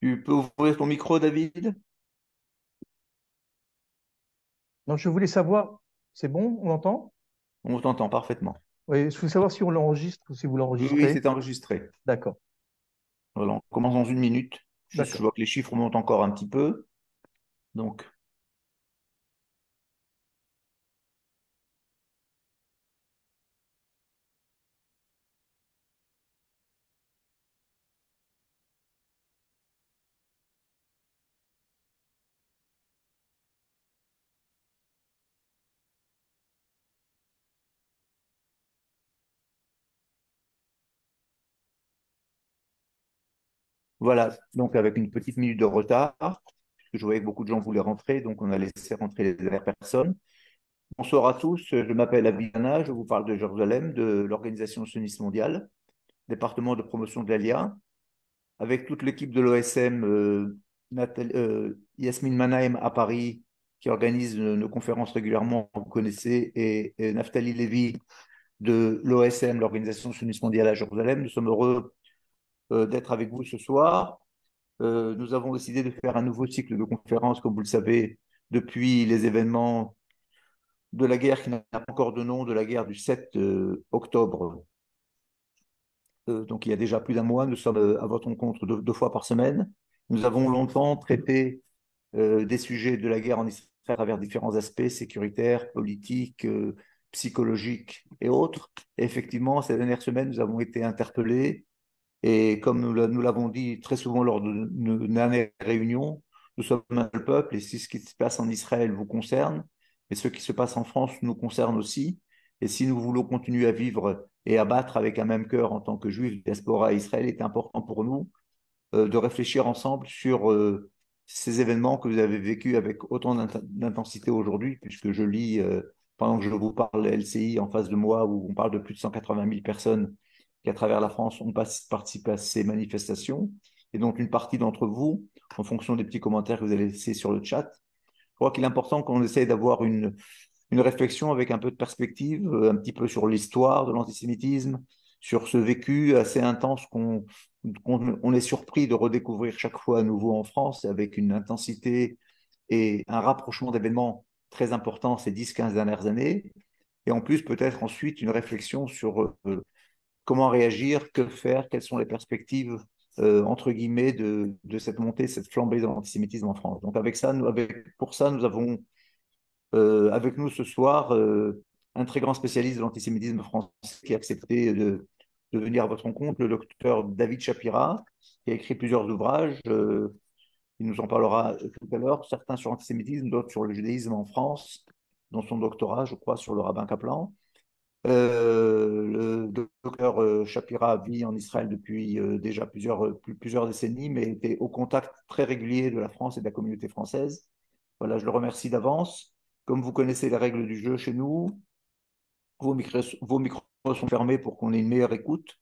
Tu peux ouvrir ton micro, David Donc, je voulais savoir, c'est bon, on entend On t'entend parfaitement. Oui, je voulais savoir si on l'enregistre ou si vous l'enregistrez. Oui, c'est enregistré. D'accord. Voilà, on commence dans une minute. Je vois que les chiffres montent encore un petit peu. Donc, Voilà, donc avec une petite minute de retard, puisque je voyais que beaucoup de gens voulaient rentrer, donc on a laissé rentrer les dernières personnes. Bonsoir à tous, je m'appelle Abiyana, je vous parle de Jérusalem, de l'Organisation sioniste mondiale, département de promotion de l'ALIA, avec toute l'équipe de l'OSM, euh, euh, Yasmine Manaim à Paris, qui organise euh, nos, conférences régulièrement, vous connaissez, et, Naftali Levy de l'OSM, l'Organisation sioniste mondiale à Jérusalem. Nous sommes heureux euh, d'être avec vous ce soir. Euh, nous avons décidé de faire un nouveau cycle de conférences, comme vous le savez, depuis les événements de la guerre qui n'a pas encore de nom, de la guerre du 7 euh, octobre. donc il y a déjà plus d'un mois, nous sommes à votre rencontre deux, fois par semaine. Nous avons longtemps traité des sujets de la guerre en Israël à travers différents aspects sécuritaires, politiques, psychologiques et autres. effectivement, ces dernières semaines, nous avons été interpellés et comme nous l'avons dit très souvent lors de nos dernières réunions, nous sommes un peuple et si ce qui se passe en Israël vous concerne, mais ce qui se passe en France nous concerne aussi. Et si nous voulons continuer à vivre et à battre avec un même cœur en tant que juifs diaspora Israël, il est important pour nous euh, de réfléchir ensemble sur euh, ces événements que vous avez vécus avec autant d'intensité aujourd'hui, puisque je lis, euh, pendant que je vous parle, LCI en face de moi, où on parle de plus de 180 000 personnes à travers la France, on participe à ces manifestations. Et donc, une partie d'entre vous, en fonction des petits commentaires que vous allez laisser sur le chat, je crois qu'il est important qu'on essaye d'avoir une, une réflexion avec un peu de perspective, euh, un petit peu sur l'histoire de l'antisémitisme, sur ce vécu assez intense qu'on on, est surpris de redécouvrir chaque fois à nouveau en France, avec une intensité et un rapprochement d'événements très importants ces 10-15 dernières années. Et en plus, peut-être ensuite, une réflexion sur euh, comment réagir, que faire, quelles sont les perspectives euh, entre guillemets de, cette montée, cette flambée de l'antisémitisme en France. Donc avec ça, pour ça, nous avons euh, avec nous ce soir euh, un très grand spécialiste de l'antisémitisme français qui a accepté de, venir à votre rencontre, le docteur David Shapira, qui a écrit plusieurs ouvrages. il nous en parlera tout à l'heure, certains sur l'antisémitisme, d'autres sur le judaïsme en France, dans son doctorat, je crois, sur le rabbin Kaplan. Euh, le docteur euh, Shapira vit en Israël depuis euh, déjà plusieurs, plusieurs décennies, mais était au contact très régulier de la France et de la communauté française. Voilà, je le remercie d'avance. Comme vous connaissez les règles du jeu chez nous, vos micros, vos micros sont fermés pour qu'on ait une meilleure écoute.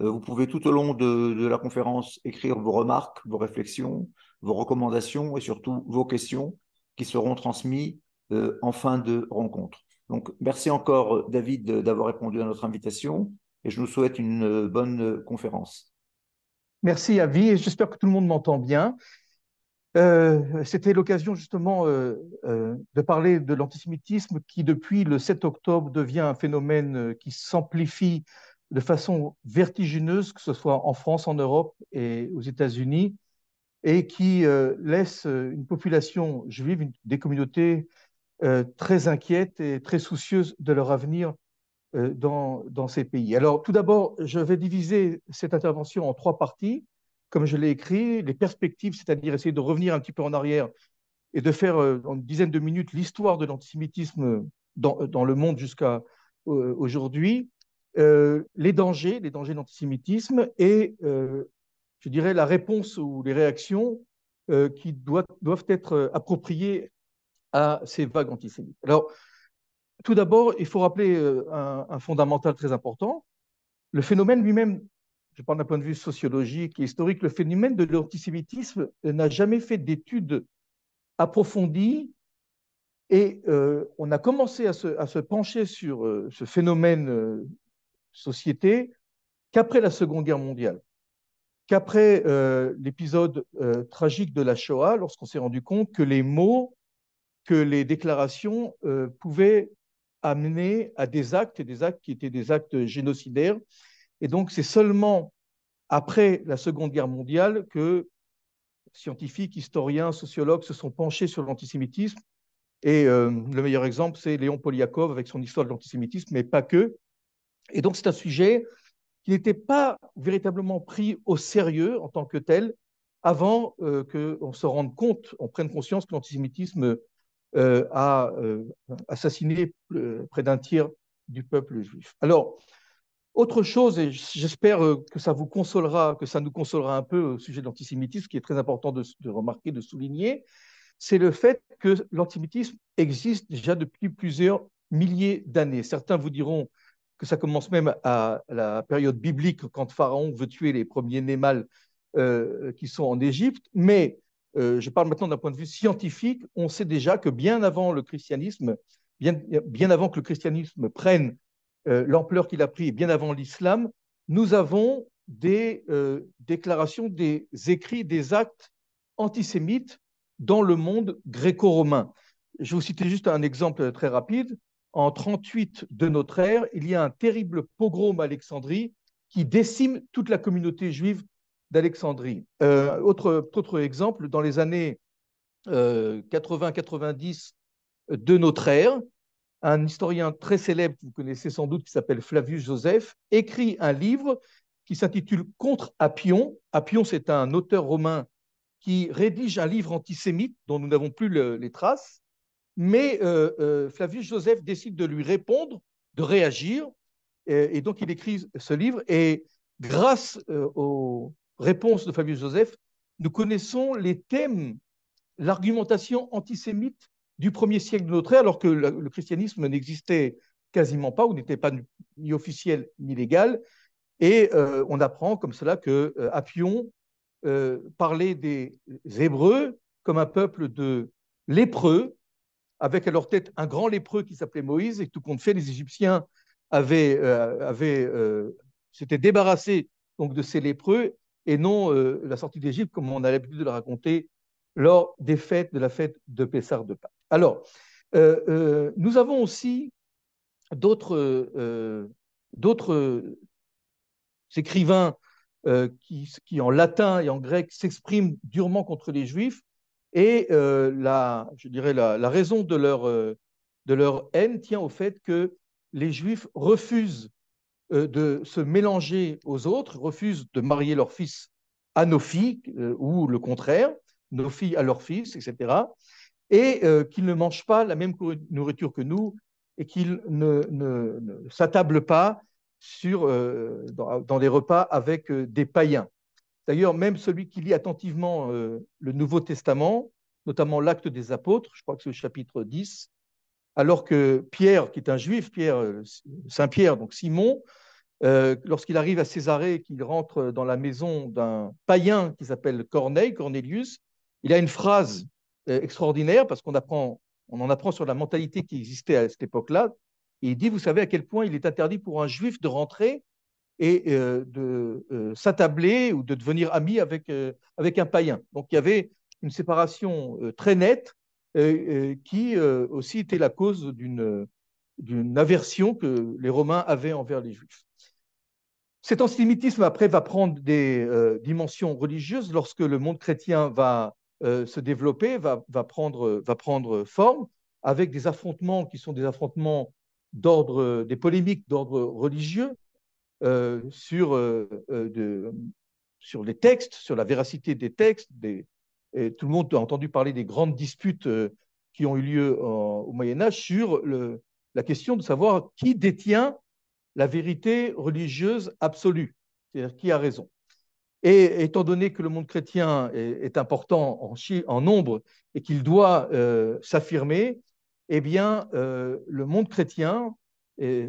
Vous pouvez tout au long de, la conférence écrire vos remarques, vos réflexions, vos recommandations et surtout vos questions qui seront transmises en fin de rencontre. Donc, merci encore, euh, David, d'avoir répondu à notre invitation et je vous souhaite une euh, bonne euh, conférence. Merci, Avi, et j'espère que tout le monde m'entend bien. C'était l'occasion justement de parler de l'antisémitisme qui, depuis le 7 octobre, devient un phénomène qui s'amplifie de façon vertigineuse, que ce soit en France, en Europe et aux États-Unis, et qui laisse une population juive, des communautés euh, très inquiètes et très soucieuses de leur avenir euh, dans, dans, ces pays. Alors tout d'abord, je vais diviser cette intervention en trois parties, comme je l'ai écrit, les perspectives, c'est-à-dire essayer de revenir un petit peu en arrière et de faire dans euh, en une dizaine de minutes l'histoire de l'antisémitisme dans, le monde jusqu'à aujourd'hui, les dangers, les dangers de l'antisémitisme et je dirais, la réponse ou les réactions qui doivent, être appropriées à ces vagues antisémites. Alors, tout d'abord, il faut rappeler euh, un, fondamental très important. Le phénomène lui-même, je parle d'un point de vue sociologique et historique, le phénomène de l'antisémitisme n'a jamais fait d'études approfondies et euh, on a commencé à se, pencher sur euh, ce phénomène société qu'après la Seconde Guerre mondiale, qu'après l'épisode tragique de la Shoah, lorsqu'on s'est rendu compte que les mots que les déclarations euh, pouvaient amener à des actes, des actes qui étaient des actes génocidaires. Et donc, c'est seulement après la Seconde Guerre mondiale que scientifiques, historiens, sociologues se sont penchés sur l'antisémitisme. Et euh, le meilleur exemple, c'est Léon Poliakov avec son histoire de l'antisémitisme, mais pas que. Et donc, c'est un sujet qui n'était pas véritablement pris au sérieux en tant que tel avant euh, que qu'on se rende compte, on prenne conscience que l'antisémitisme euh, à a euh, assassiné euh, près d'un tiers du peuple juif. Alors, autre chose, et j'espère que ça vous consolera, que ça nous consolera un peu au sujet de l'antisémitisme, qui est très important de, remarquer, de souligner, c'est le fait que l'antisémitisme existe déjà depuis plusieurs milliers d'années. Certains vous diront que ça commence même à la période biblique, quand Pharaon veut tuer les premiers némals qui sont en Égypte, mais euh, je parle maintenant d'un point de vue scientifique, on sait déjà que bien avant le christianisme, bien, avant que le christianisme prenne euh, l'ampleur qu'il a pris, bien avant l'islam, nous avons des euh, déclarations, des écrits, des actes antisémites dans le monde gréco-romain. Je vous citer juste un exemple très rapide. En 38 de notre ère, il y a un terrible pogrom à Alexandrie qui décime toute la communauté juive d'Alexandrie. Euh, autre, autre, exemple, dans les années 80-90 euh, euh, de notre ère, un historien très célèbre vous connaissez sans doute qui s'appelle Flavius Joseph écrit un livre qui s'intitule Contre Appion. Appion, c'est un auteur romain qui rédige un livre antisémite dont nous n'avons plus les traces, mais Flavius Joseph décide de lui répondre, de réagir, et, donc il écrit ce livre, et grâce au, Réponse de Fabius Joseph Nous connaissons les thèmes, l'argumentation antisémite du premier siècle de notre ère, alors que le christianisme n'existait quasiment pas ou n'était pas ni officiel ni légal. Et euh, on apprend comme cela que euh, Appion euh, parlait des Hébreux comme un peuple de lépreux, avec à leur tête un grand lépreux qui s'appelait Moïse, et tout compte fait, les Égyptiens avaient, avaient s'étaient débarrassés donc de ces lépreux et non euh, la sortie d'Égypte comme on a l'habitude de le raconter lors des fêtes de la fête de Pessar de Pâques. Alors, euh, euh, nous avons aussi d'autres écrivains qui, qui, en latin et en grec, s'expriment durement contre les Juifs, et la, je dirais la, la raison de leur, de leur haine tient au fait que les Juifs refusent euh, de se mélanger aux autres, refusent de marier leurs fils à nos filles, euh, ou le contraire, nos filles à leurs fils, etc., et euh, qu'ils ne mangent pas la même nourriture que nous, et qu'ils ne, ne, s'attablent pas sur, dans, des repas avec des païens. D'ailleurs, même celui qui lit attentivement le Nouveau Testament, notamment l'acte des apôtres, je crois que c'est le chapitre 10, alors que Pierre, qui est un juif, Pierre, Saint-Pierre, donc Simon, euh, lorsqu'il arrive à Césarée, qu'il rentre dans la maison d'un païen qui s'appelle Corneille, Cornelius, il a une phrase euh, extraordinaire parce qu'on en apprend sur la mentalité qui existait à cette époque-là. il dit, vous savez à quel point il est interdit pour un juif de rentrer et euh, de s'attabler ou de devenir ami avec, avec un païen. Donc il y avait une séparation très nette qui aussi était la cause d'une aversion que les Romains avaient envers les Juifs. Cet antisémitisme, après, va prendre des euh, dimensions religieuses lorsque le monde chrétien va euh, se développer, va, prendre, va prendre forme, avec des affrontements qui sont des affrontements d'ordre, des polémiques d'ordre religieux euh, sur, de, sur les textes, sur la véracité des textes. Des, tout le monde a entendu parler des grandes disputes qui ont eu lieu au Moyen Âge sur le, la question de savoir qui détient la vérité religieuse absolue, c'est-à-dire qui a raison. Et étant donné que le monde chrétien est, important en, nombre et qu'il doit euh, s'affirmer, eh bien, euh, le monde chrétien,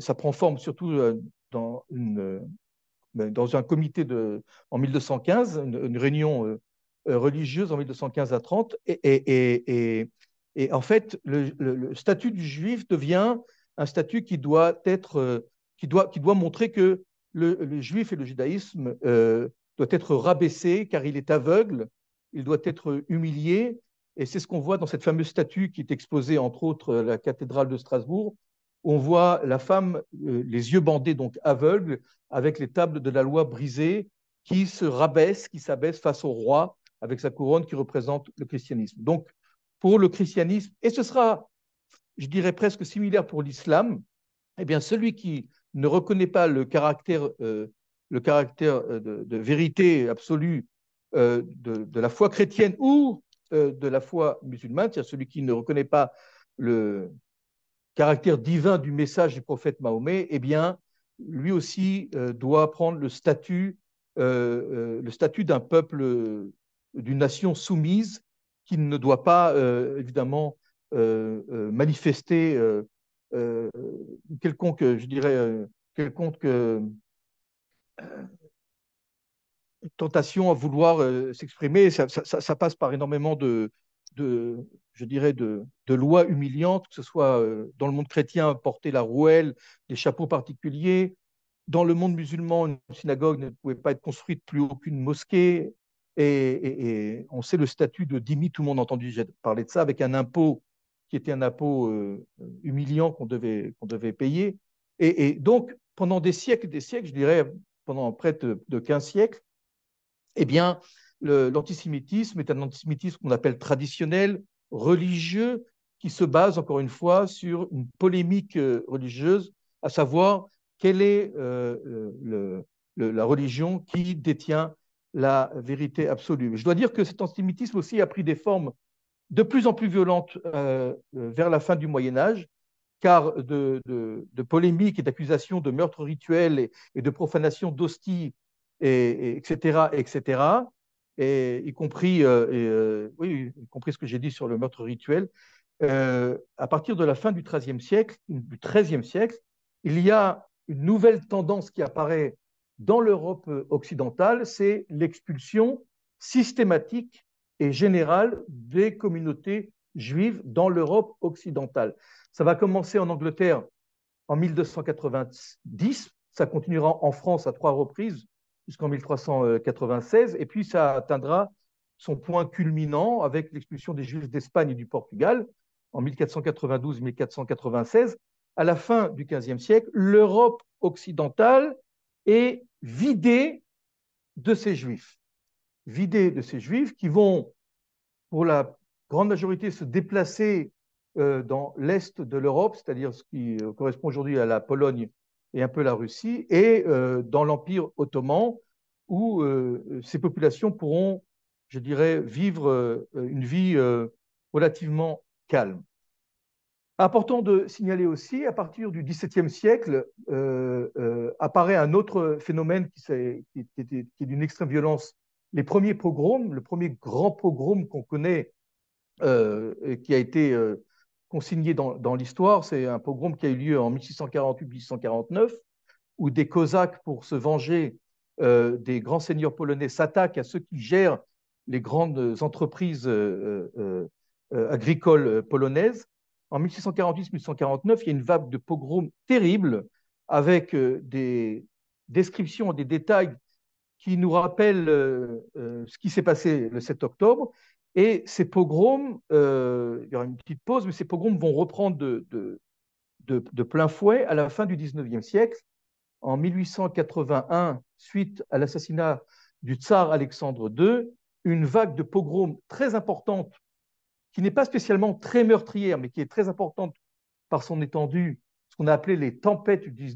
ça prend forme surtout euh, dans, un comité de, en 1215, une, réunion religieuse en 1215 à 30, et, en fait, le, statut du juif devient un statut qui doit être qui doit, qui doit montrer que le, juif et le judaïsme euh, doit être rabaissés, car il est aveugle, il doit être humilié. Et c'est ce qu'on voit dans cette fameuse statue qui est exposée, entre autres, à la cathédrale de Strasbourg, on voit la femme, euh, les yeux bandés, donc aveugle, avec les tables de la loi brisées, qui se rabaisse, qui s'abaisse face au roi, avec sa couronne qui représente le christianisme. Donc, pour le christianisme, et ce sera, je dirais presque similaire pour l'islam, eh bien, celui qui ne reconnaît pas le caractère, euh, le caractère euh, de, vérité absolue euh, de, la foi chrétienne ou de la foi musulmane, c'est-à-dire celui qui ne reconnaît pas le caractère divin du message du prophète Mahomet, eh bien, lui aussi doit prendre le statut, le statut d'un peuple, d'une nation soumise, qui ne doit pas, évidemment, manifester euh, quelconque, je dirais, euh, quelconque euh, tentation à vouloir s'exprimer, ça, passe par énormément de, de je dirais, de, lois humiliantes, que ce soit dans le monde chrétien, porter la rouelle, des chapeaux particuliers. Dans le monde musulman, une synagogue ne pouvait pas être construite, plus aucune mosquée. Et, on sait le statut de dhimmi, tout le monde a entendu parler de ça, avec un impôt qui était un impôt euh, humiliant qu'on devait, qu'on devait payer. Et, donc, pendant des siècles des siècles, je dirais pendant près de, 15 siècles, eh bien, l'antisémitisme est un antisémitisme qu'on appelle traditionnel, religieux, qui se base encore une fois sur une polémique euh, religieuse, à savoir quelle est euh, le, la religion qui détient la vérité absolue. Je dois dire que cet antisémitisme aussi a pris des formes de plus en plus violente euh, euh, vers la fin du Moyen Âge, car de, polémiques et d'accusations de meurtres rituels et, de profanation d'hosties, et, etc., etc., et, y, compris, euh, oui, compris ce que j'ai dit sur le meurtre rituel, à partir de la fin du XIIIe siècle, du XIIIe siècle, il y a une nouvelle tendance qui apparaît dans l'Europe occidentale, c'est l'expulsion systématique et général des communautés juives dans l'Europe occidentale. Ça va commencer en Angleterre en 1290, ça continuera en France à trois reprises jusqu'en 1396, et puis ça atteindra son point culminant avec l'expulsion des Juifs d'Espagne et du Portugal en 1492-1496. À la fin du XVe siècle, l'Europe occidentale est vidée de ses Juifs vidée de ces juifs qui vont, pour la grande majorité, se déplacer euh, dans l'est de l'Europe, c'est-à-dire ce qui euh, correspond aujourd'hui à la Pologne et un peu la Russie, et euh, dans l'Empire ottoman, où ces populations pourront, je dirais, vivre une vie relativement calme. Important de signaler aussi, à partir du XVIIe siècle, apparaît un autre phénomène qui, qui est d'une extrême violence les premiers pogroms, le premier grand pogrom qu'on connaît, euh, qui a été euh, consigné dans, l'histoire, c'est un pogrom qui a eu lieu en 1648-1649, où des Cosaques, pour se venger euh, des grands seigneurs polonais, s'attaquent à ceux qui gèrent les grandes entreprises euh, agricoles polonaises. En 1648-1649, il y a une vague de pogroms terribles, avec des descriptions, des détails qui nous rappelle euh, euh, ce qui s'est passé le 7 octobre. Et ces pogroms, euh, il y aura une petite pause, mais ces pogroms vont reprendre de, de, plein fouet à la fin du 19e siècle. En 1881, suite à l'assassinat du tsar Alexandre II, une vague de pogroms très importante, qui n'est pas spécialement très meurtrière, mais qui est très importante par son étendue, ce qu'on a appelé les tempêtes du,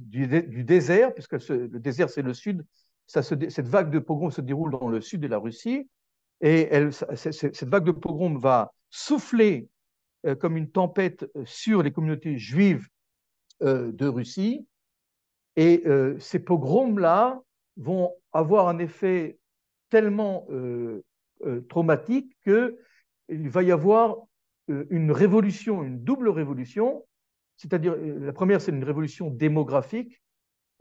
désert, puisque le désert c'est le sud cette vague de pogrom se déroule dans le sud de la Russie et cette vague de pogrom va souffler euh, comme une tempête euh, sur les communautés juives euh, de Russie. Et ces pogroms-là vont avoir un effet tellement traumatique qu'il va y avoir une révolution, une double révolution, c'est-à-dire la première c'est une révolution démographique,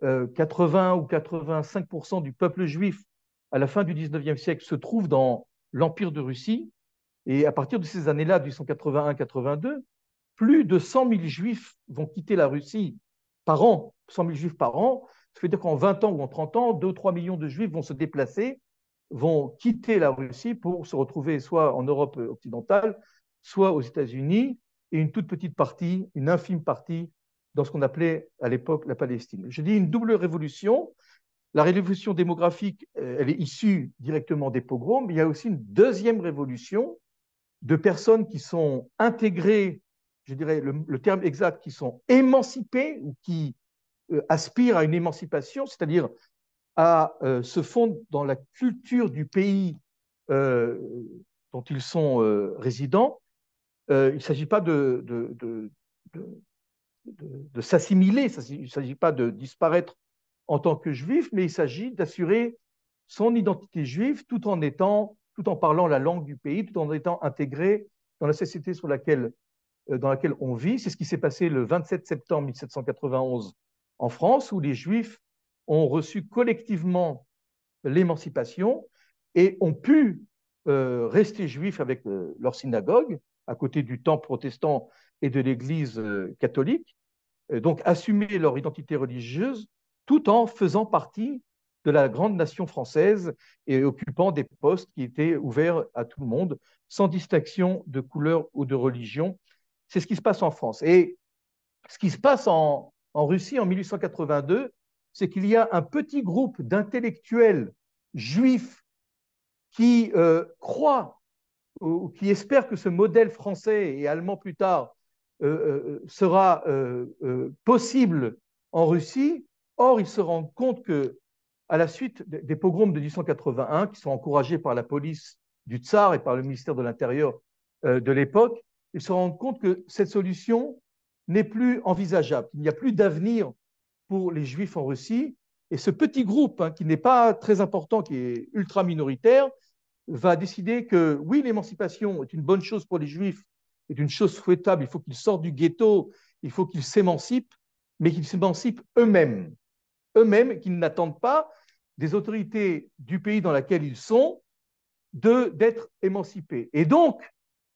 80 euh, ou 85% du peuple juif à la fin du 19e siècle se trouve dans l'Empire de Russie. Et à partir de ces années-là, 1881-82, plus de 100 000 juifs vont quitter la Russie par an, 100 000 juifs par an. Ça veut dire qu'en 20 ans ou en 30 ans, 2 3 millions de juifs vont se déplacer, vont quitter la Russie pour se retrouver soit en Europe euh, occidentale, soit aux États-Unis, et une toute petite partie, une infime partie, dans ce qu'on appelait à l'époque la Palestine. Je dis une double révolution. La révolution démographique, euh, elle est issue directement des pogroms, mais il y a aussi une deuxième révolution de personnes qui sont intégrées, je dirais le, terme exact, qui sont émancipées ou qui euh, aspirent à une émancipation, c'est-à-dire à, euh, se fondre dans la culture du pays dont ils sont résidents. il ne s'agit pas de, de, de de, s'assimiler. Il ne s'agit pas de disparaître en tant que juif, mais il s'agit d'assurer son identité juive tout en étant, tout en parlant la langue du pays, tout en étant intégré dans la société sur laquelle, euh, dans laquelle on vit. C'est ce qui s'est passé le 27 septembre 1791 en France, où les juifs ont reçu collectivement l'émancipation et ont pu euh, rester juifs avec euh, leur synagogue, à côté du temple protestant et de l'Église euh, catholique, euh, donc assumer leur identité religieuse tout en faisant partie de la grande nation française et occupant des postes qui étaient ouverts à tout le monde, sans distinction de couleur ou de religion. C'est ce qui se passe en France. Et ce qui se passe en, Russie en 1882, c'est qu'il y a un petit groupe d'intellectuels juifs qui euh, croient ou qui espèrent que ce modèle français et allemand plus tard euh, euh, sera euh, possible en Russie. Or, ils se rendent compte que, à la suite des pogroms de 1881, qui sont encouragés par la police du Tsar et par le ministère de l'Intérieur de l'époque, ils se rendent compte que cette solution n'est plus envisageable. Il n'y a plus d'avenir pour les Juifs en Russie. Et ce petit groupe, hein, qui n'est pas très important, qui est ultra minoritaire, va décider que oui, l'émancipation est une bonne chose pour les Juifs est une chose souhaitable. Il faut qu'ils sortent du ghetto, il faut qu'ils s'émancipent, mais qu'ils s'émancipent eux-mêmes. Eux-mêmes, qu'ils n'attendent pas des autorités du pays dans lequel ils sont d'être émancipés. Et donc,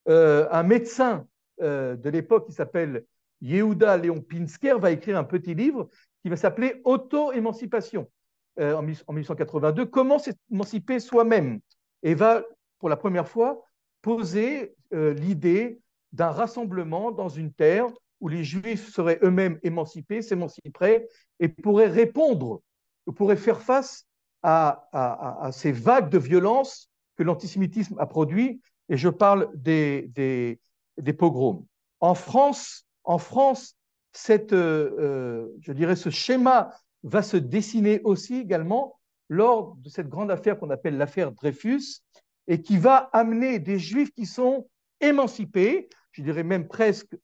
euh, un médecin euh, de l'époque qui s'appelle Yehuda Léon Pinsker va écrire un petit livre qui va s'appeler Auto-émancipation euh, en 1882, Comment s'émanciper soi-même et va pour la première fois poser l'idée d'un rassemblement dans une terre où les Juifs seraient eux-mêmes émancipés, s'émanciperaient et pourraient répondre, pourraient faire face à, ces vagues de violence que l'antisémitisme a produit, et je parle des, des, pogroms. En France, en France cette, euh, euh, je dirais ce schéma va se dessiner aussi également lors de cette grande affaire qu'on appelle l'affaire Dreyfus, et qui va amener des Juifs qui sont émancipé, je dirais même presque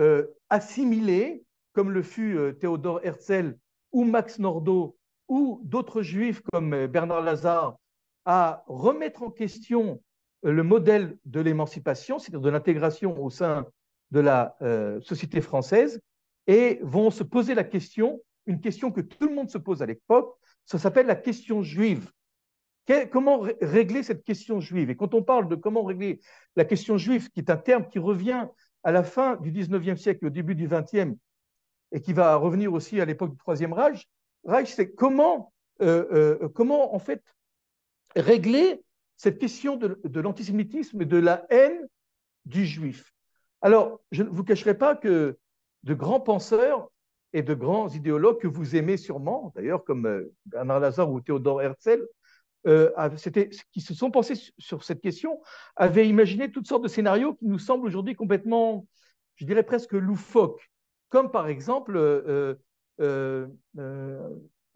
euh, assimilé, comme le fut euh, Théodore Herzl ou Max Nordau ou d'autres juifs comme euh, Bernard Lazare, à remettre en question euh, le modèle de l'émancipation, c'est-à-dire de l'intégration au sein de la société française, et vont se poser la question, une question que tout le monde se pose à l'époque, ça s'appelle la question juive comment régler cette question juive Et quand on parle de comment régler la question juive, qui est un terme qui revient à la fin du 19e siècle, au début du 20e, et qui va revenir aussi à l'époque du Troisième Reich, Reich c'est comment, euh, euh, comment en fait régler cette question de, de l'antisémitisme et de la haine du juif. Alors, je ne vous cacherai pas que de grands penseurs et de grands idéologues que vous aimez sûrement, d'ailleurs comme euh, Bernard Lazare ou Théodore Herzl, euh, qui se sont pensés sur, cette question, avaient imaginé toutes sortes de scénarios qui nous semblent aujourd'hui complètement, je dirais presque loufoques, comme par exemple euh, euh,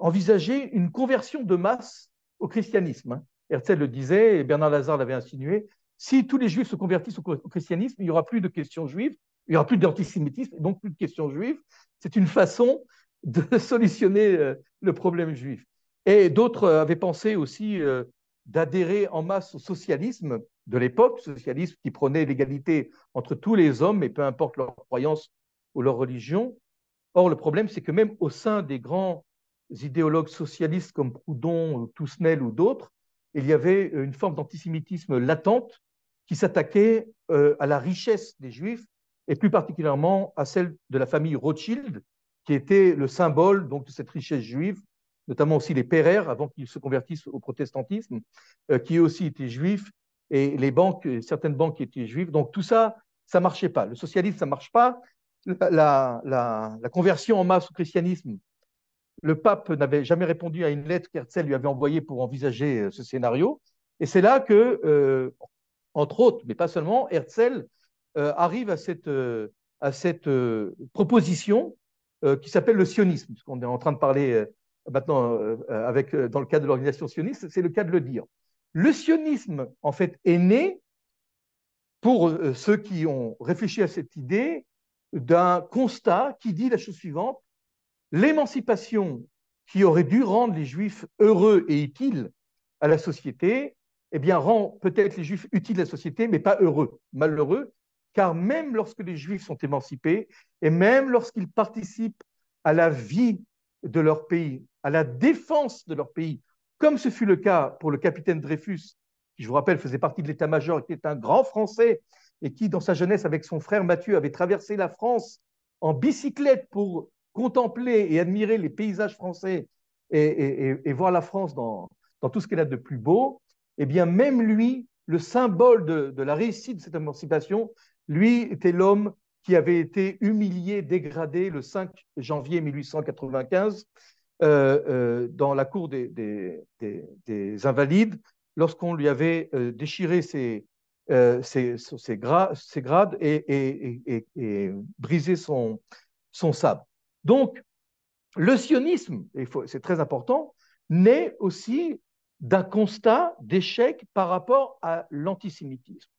envisager une conversion de masse au christianisme. Hein. Herzl le disait et Bernard Lazare l'avait insinué. Si tous les juifs se convertissent au, au christianisme, il n'y aura plus de questions juives, il n'y aura plus d'antisémitisme, donc plus de questions juives. C'est une façon de solutionner le problème juif. Et d'autres euh, avaient pensé aussi euh, d'adhérer en masse au socialisme de l'époque, socialisme qui prônait l'égalité entre tous les hommes, et peu importe leur croyance ou leur religion. Or, le problème, c'est que même au sein des grands idéologues socialistes comme Proudhon, Toussnel ou d'autres, il y avait euh, une forme d'antisémitisme latente qui s'attaquait à la richesse des Juifs et plus particulièrement à celle de la famille Rothschild, qui était le symbole donc de cette richesse juive notamment aussi les Pérères, avant qu'ils se convertissent au protestantisme, euh, qui aussi étaient juifs, et les banques, euh, certaines banques étaient juives. Donc tout ça, ça ne marchait pas. Le socialisme, ça ne marche pas. La, conversion en masse au christianisme, le pape n'avait jamais répondu à une lettre qu'Herzl lui avait envoyée pour envisager euh, ce scénario. Et c'est là que, entre autres, mais pas seulement, Herzl arrive à cette, à cette proposition qui s'appelle le sionisme, qu'on est en train de parler maintenant euh, euh, avec, euh, dans le cas de l'organisation sioniste, c'est le cas de le dire. Le sionisme, en fait, est né, pour ceux qui ont réfléchi à cette idée, d'un constat qui dit la chose suivante l'émancipation qui aurait dû rendre les juifs heureux et utiles à la société, eh bien, rend peut-être les juifs utiles à la société, mais pas heureux, malheureux, car même lorsque les juifs sont émancipés, et même lorsqu'ils participent à la vie de leur pays, à la défense de leur pays, comme ce fut le cas pour le capitaine Dreyfus, qui, je vous rappelle, faisait partie de l'état-major, qui était un grand Français et qui, dans sa jeunesse, avec son frère Mathieu, avait traversé la France en bicyclette pour contempler et admirer les paysages français et, voir la France dans, tout ce qu'elle a de plus beau, eh bien, même lui, le symbole de, de la réussite de cette émancipation, lui était l'homme qui avait été humilié, dégradé le 5 janvier 1895 euh, euh, dans la cour des, Invalides lorsqu'on lui avait euh, déchiré ses, ses grades et, brisé son, son sabre. Donc, le sionisme, c'est très important, naît aussi d'un constat d'échec par rapport à l'antisémitisme.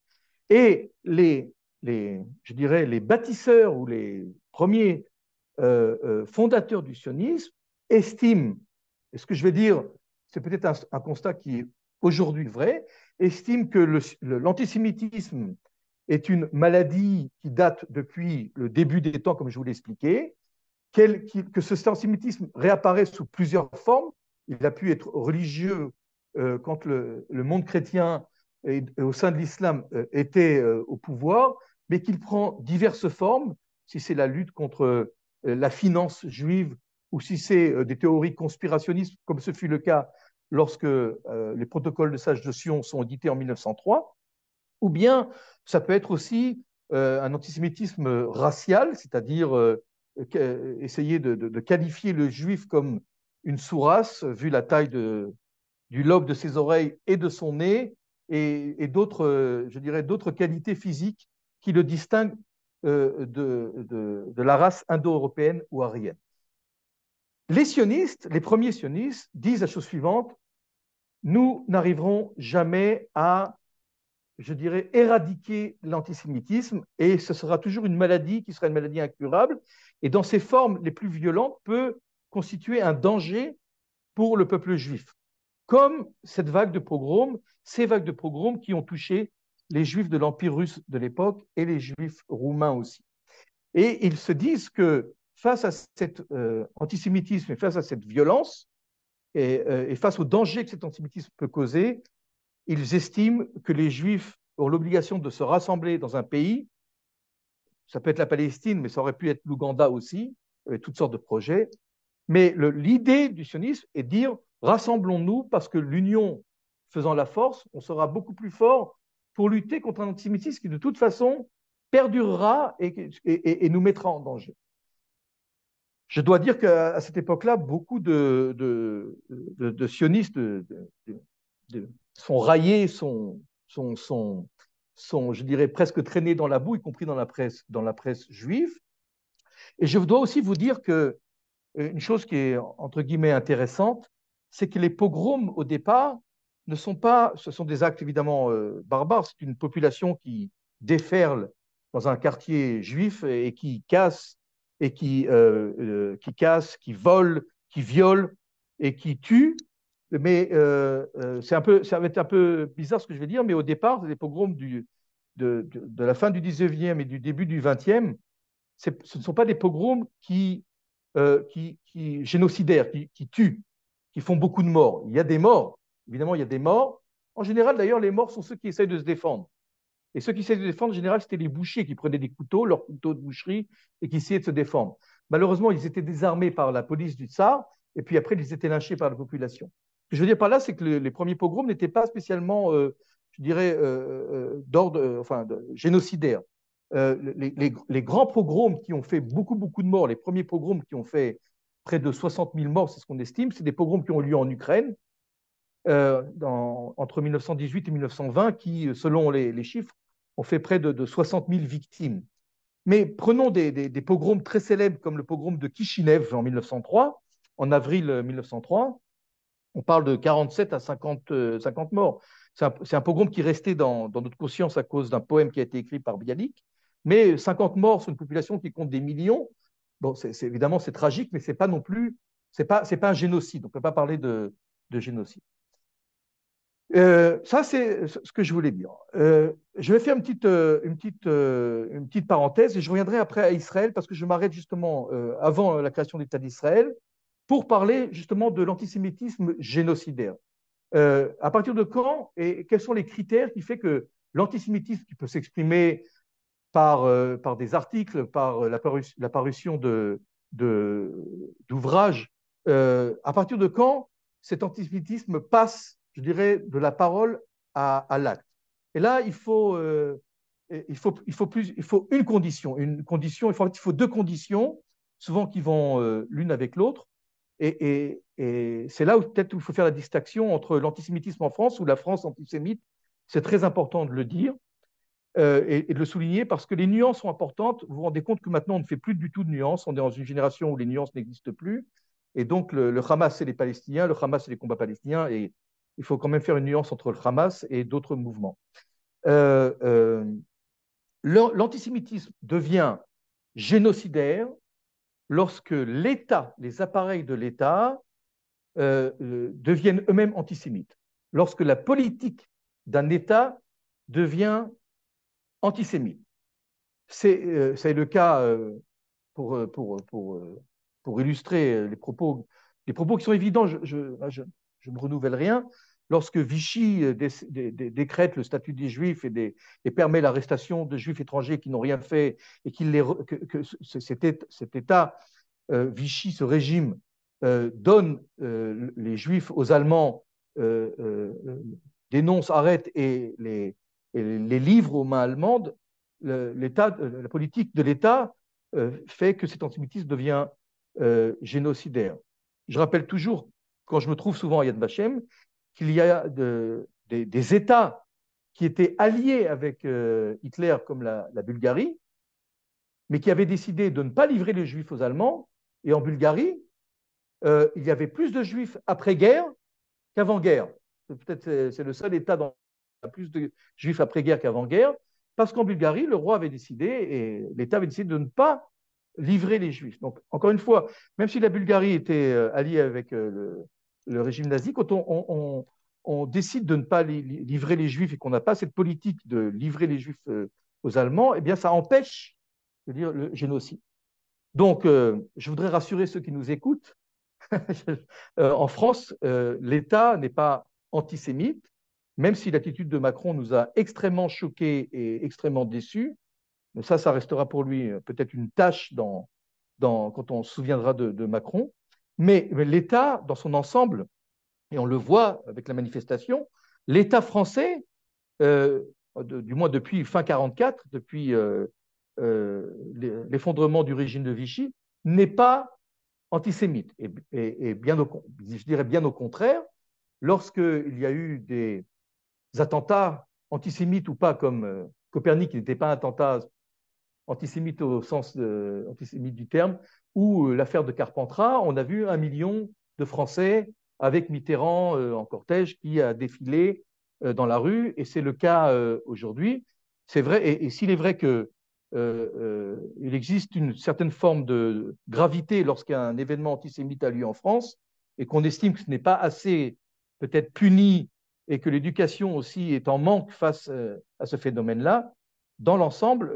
Et les les, je dirais, les bâtisseurs ou les premiers euh, euh, fondateurs du sionisme estiment, et ce que je vais dire, c'est peut-être un, constat qui est aujourd'hui vrai, estiment que l'antisémitisme est une maladie qui date depuis le début des temps, comme je vous l'ai expliqué, que ce antisémitisme réapparaît sous plusieurs formes. Il a pu être religieux euh, quand le, monde chrétien au sein de l'islam euh, était euh, au pouvoir, mais qu'il prend diverses formes, si c'est la lutte contre euh, la finance juive ou si c'est des théories conspirationnistes, comme ce fut le cas lorsque les protocoles de sages de Sion sont édités en 1903, ou bien ça peut être aussi un antisémitisme racial, c'est-à-dire essayer de, qualifier le juif comme une sous-race, vu la taille de, du lobe de ses oreilles et de son nez, et, d'autres, euh, je dirais, d'autres qualités physiques qui le distinguent euh, de, de la race indo-européenne ou arienne. Les sionistes, les premiers sionistes, disent la chose suivante nous n'arriverons jamais à, je dirais, éradiquer l'antisémitisme et ce sera toujours une maladie qui sera une maladie incurable et dans ses formes les plus violentes peut constituer un danger pour le peuple juif comme cette vague de pogroms, ces vagues de pogroms qui ont touché les juifs de l'Empire russe de l'époque et les juifs roumains aussi. Et ils se disent que face à cet euh, antisémitisme et face à cette violence, euh, et, face au danger que cet antisémitisme peut causer, ils estiment que les juifs ont l'obligation de se rassembler dans un pays, ça peut être la Palestine, mais ça aurait pu être l'Ouganda aussi, toutes sortes de projets, mais l'idée du sionisme est de dire Rassemblons-nous parce que l'union faisant la force, on sera beaucoup plus fort pour lutter contre un antisémitisme qui, de toute façon, perdurera et, nous mettra en danger. Je dois dire qu'à cette époque-là, beaucoup de, de, de sionistes sont raillés, sont, sont, je dirais, presque traînés dans la boue, y compris dans la presse, dans la presse juive. Et je dois aussi vous dire que euh, une chose qui est entre guillemets intéressante, c'est que les pogroms, au départ, ne sont pas. Ce sont des actes évidemment euh, barbares. C'est une population qui déferle dans un quartier juif et, qui casse, et qui, euh, euh, qui casse, qui vole, qui viole et qui tue. Mais c'est un peu, ça va être un peu bizarre ce que je vais dire, mais au départ, les pogroms de, la fin du 19e et du début du 20e, ce ne sont pas des pogroms qui, qui, qui génocidaires, qui, qui, tuent. Ils font beaucoup de morts. Il y a des morts, évidemment, il y a des morts. En général, d'ailleurs, les morts sont ceux qui essayent de se défendre. Et ceux qui essayent de se défendre, en général, c'était les bouchers qui prenaient des couteaux, leurs couteaux de boucherie, et qui essayaient de se défendre. Malheureusement, ils étaient désarmés par la police du tsar, et puis après, ils étaient lynchés par la population. Ce que je veux dire par là, c'est que les premiers pogroms n'étaient pas spécialement, euh, je dirais, euh, euh, d'ordre, enfin, génocidaire. Les, les, grands pogroms qui ont fait beaucoup, beaucoup de morts, les premiers pogroms qui ont fait près de 60 000 morts, c'est ce qu'on estime. C'est des pogroms qui ont lieu en Ukraine euh, entre 1918 et 1920, qui, selon les, chiffres, ont fait près de, 60 000 victimes. Mais prenons des, pogroms très célèbres comme le pogrom de Kishinev en 1903, en avril 1903. Euh, on parle de 47 à 50, 50 euh, morts. C'est un, pogrom qui restait dans, dans notre conscience à cause d'un poème qui a été écrit par Bialik. Mais 50 morts sur une population qui compte des millions, bon, évidemment, c'est tragique, mais c'est pas non plus, c'est pas, c'est pas un génocide. On ne peut pas parler de, génocide. Euh, ça, c'est ce que je voulais dire. Euh, je vais faire une petite, euh, une, petite, une petite parenthèse et je reviendrai après à Israël parce que je m'arrête justement avant la création de l'État d'Israël pour parler justement de l'antisémitisme génocidaire. à partir de quand et quels sont les critères qui font que l'antisémitisme qui peut s'exprimer euh, par, des articles, par euh, la, parution d'ouvrages. De, de euh, à partir de quand cet antisémitisme passe, je dirais, de la parole à, l'acte Et là, il faut, il, faut, plus, il faut une condition, une condition il, faut, faut deux conditions, souvent qui vont l'une avec l'autre. Et, et c'est là où peut-être il faut faire la distinction entre l'antisémitisme en France ou la France antisémite. C'est très important de le dire. Euh, et, de le souligner parce que les nuances sont importantes. Vous vous rendez compte que maintenant, on ne fait plus du tout de nuances. On est dans une génération où les nuances n'existent plus. Et donc, le, Hamas, c'est les Palestiniens, le Hamas, c'est les combats palestiniens. Et il faut quand même faire une nuance entre le Hamas et d'autres mouvements. Euh, euh, l'antisémitisme devient génocidaire lorsque l'État, les appareils de l'État, deviennent eux-mêmes antisémites. Lorsque la politique d'un État devient antisémites. Euh, c'est le cas euh, pour, euh, pour, illustrer les propos, les propos qui sont évidents. Je, je, je, renouvelle rien. Lorsque Vichy décrète le statut des Juifs et, permet l'arrestation de Juifs étrangers qui n'ont rien fait et les, que, cet, État, Vichy, ce régime, donne les Juifs aux Allemands, dénonce, arrête et les, les livres aux mains allemandes, euh, la politique de l'État euh, fait que cet antisémitisme devient euh, génocidaire. Je rappelle toujours, quand je me trouve souvent à Yad Vashem, qu'il y a de, des, États qui étaient alliés avec Hitler, comme la, Bulgarie, mais qui avaient décidé de ne pas livrer les Juifs aux Allemands. Et en Bulgarie, il y avait plus de Juifs après-guerre qu'avant-guerre. Peut-être c'est le seul État dans plus de juifs après-guerre qu'avant-guerre, parce qu'en Bulgarie, le roi avait décidé et l'État avait décidé de ne pas livrer les juifs. Donc, encore une fois, même si la Bulgarie était euh, alliée avec euh, le, régime nazi, quand on, décide de ne pas livrer les juifs et qu'on n'a pas cette politique de livrer les juifs euh, aux Allemands, eh bien, ça empêche de dire, le génocide. Donc, je voudrais rassurer ceux qui nous écoutent. en France, l'État n'est pas antisémite, même si l'attitude de Macron nous a extrêmement choqués et extrêmement déçus, mais ça, ça restera pour lui euh, peut-être une tâche quand on se souviendra de, Macron. Mais, l'État, dans son ensemble, et on le voit avec la manifestation, l'État français, euh, du moins depuis fin 1944, depuis euh, l'effondrement du régime de Vichy, n'est pas antisémite. Et, bien au, je dirais bien au contraire, lorsqu'il y a eu des, attentats, antisémites ou pas, comme euh, Copernic n'était pas un attentat antisémite au sens euh, antisémite du terme, ou euh, l'affaire de Carpentras, on a vu un million de Français avec Mitterrand en cortège qui a défilé dans la rue, et c'est le cas aujourd'hui. C'est vrai, et, s'il est vrai que il existe une certaine forme de gravité lorsqu'un événement antisémite a lieu en France, et qu'on estime que ce n'est pas assez peut-être puni et que l'éducation aussi est en manque face euh, à ce phénomène-là, dans l'ensemble,